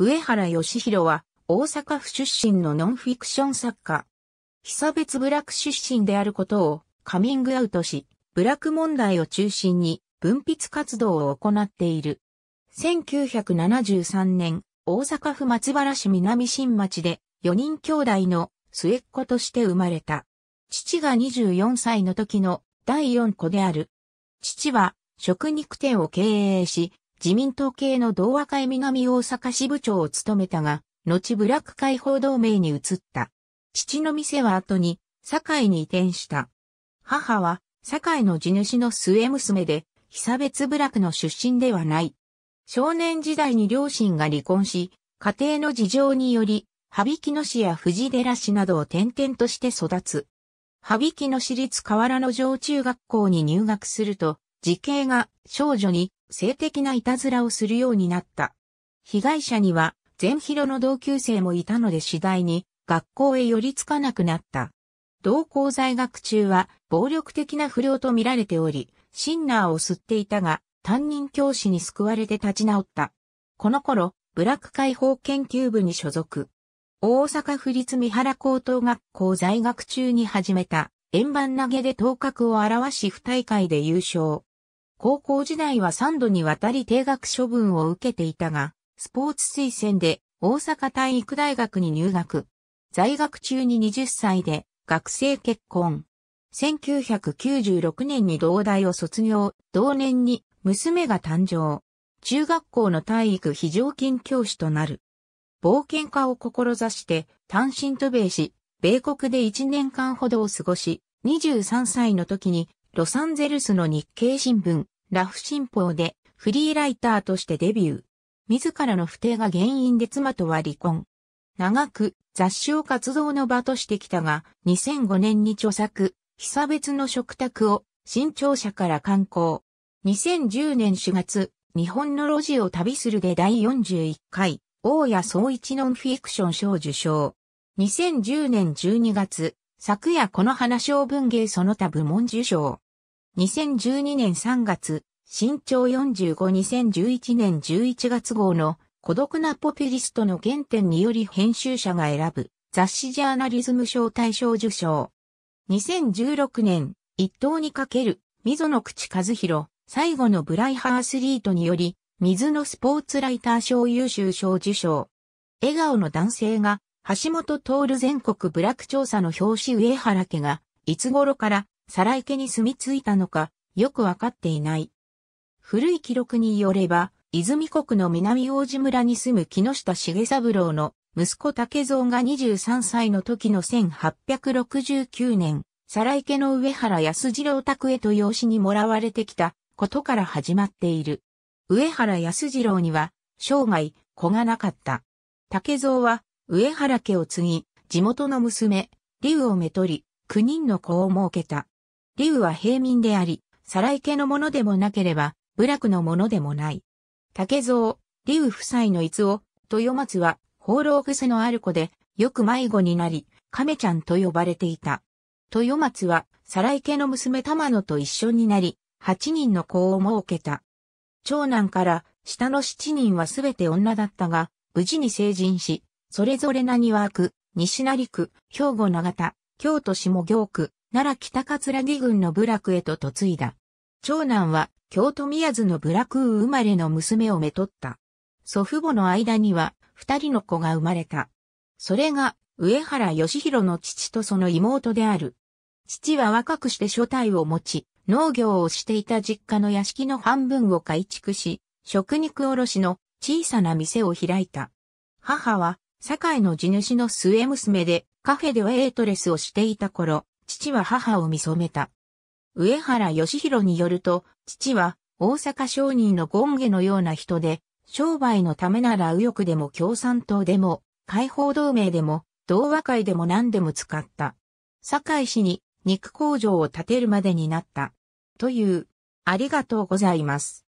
上原義弘は、大阪府出身のノンフィクション作家。被差別部落出身であることをカミングアウトし、部落問題を中心に文筆活動を行っている。1973年、大阪府松原市南新町で4人兄弟の末っ子として生まれた。父が24歳の時の第4子である。父は食肉店を経営し、自民党系の同和会南大阪支部長を務めたが、後ブラック解放同盟に移った。父の店は後に、堺に移転した。母は、堺の地主の末娘で、被差別部落の出身ではない。少年時代に両親が離婚し、家庭の事情により、羽曳野市や藤寺市などを転々として育つ。羽曳野市立河原の上中学校に入学すると、時系が少女に性的ないたずらをするようになった。被害者には、全広の同級生もいたので次第に、学校へ寄り付かなくなった。同校在学中は、暴力的な不良と見られており、シンナーを吸っていたが、担任教師に救われて立ち直った。この頃、ブラック解放研究部に所属。大阪府立三原高等学校在学中に始めた、円盤投げで頭角を現し不大会で優勝。高校時代は3度にわたり定額処分を受けていたが、スポーツ推薦で大阪体育大学に入学。在学中に20歳で学生結婚。1996年に同大を卒業、同年に娘が誕生。中学校の体育非常勤教師となる。冒険家を志して単身渡米し、米国で1年間ほどを過ごし、23歳の時にロサンゼルスの日経新聞、ラフ新報でフリーライターとしてデビュー。自らの不定が原因で妻とは離婚。長く雑誌を活動の場としてきたが、2005年に著作、被差別の食卓を新潮社から刊行。2010年4月、日本の路地を旅するで第41回、大谷総一ノンフィクション賞受賞。2010年12月、昨夜この花賞文芸その他部門受賞。2012年3月、身長452011年11月号の孤独なポピュリストの原点により編集者が選ぶ雑誌ジャーナリズム賞大賞受賞。2016年、一等にかける、溝の口和弘、最後のブライハアスリートにより、水のスポーツライター賞優秀賞受賞。笑顔の男性が、橋本徹全国部落調査の表紙上原家が、いつ頃から皿池に住み着いたのか、よくわかっていない。古い記録によれば、泉国の南王子村に住む木下茂三郎の息子竹蔵が23歳の時の1869年、皿池の上原安次郎宅へと養子にもらわれてきたことから始まっている。上原安次郎には生涯子がなかった。竹蔵は上原家を継ぎ、地元の娘、竜をめとり、9人の子を設けた。リウは平民であり、サライ家のものでもなければ、部落のものでもない。竹蔵、リウ夫妻の逸を、豊松は、放浪癖のある子で、よく迷子になり、亀ちゃんと呼ばれていた。豊松は、サライ家の娘玉野と一緒になり、八人の子を設けた。長男から下の七人はすべて女だったが、無事に成人し、それぞれ何に区、西成区、兵庫長田、京都下行区、奈良北葛城郡の部落へと嫁いだ。長男は京都宮津の部落生まれの娘をめとった。祖父母の間には二人の子が生まれた。それが上原義弘の父とその妹である。父は若くして所帯を持ち、農業をしていた実家の屋敷の半分を改築し、食肉卸の小さな店を開いた。母は、堺の地主の末娘で、カフェではエイトレスをしていた頃、父は母を見染めた。上原義弘によると、父は大阪商人の権下のような人で、商売のためなら右翼でも共産党でも、解放同盟でも、同和会でも何でも使った。堺市に肉工場を建てるまでになった。という、ありがとうございます。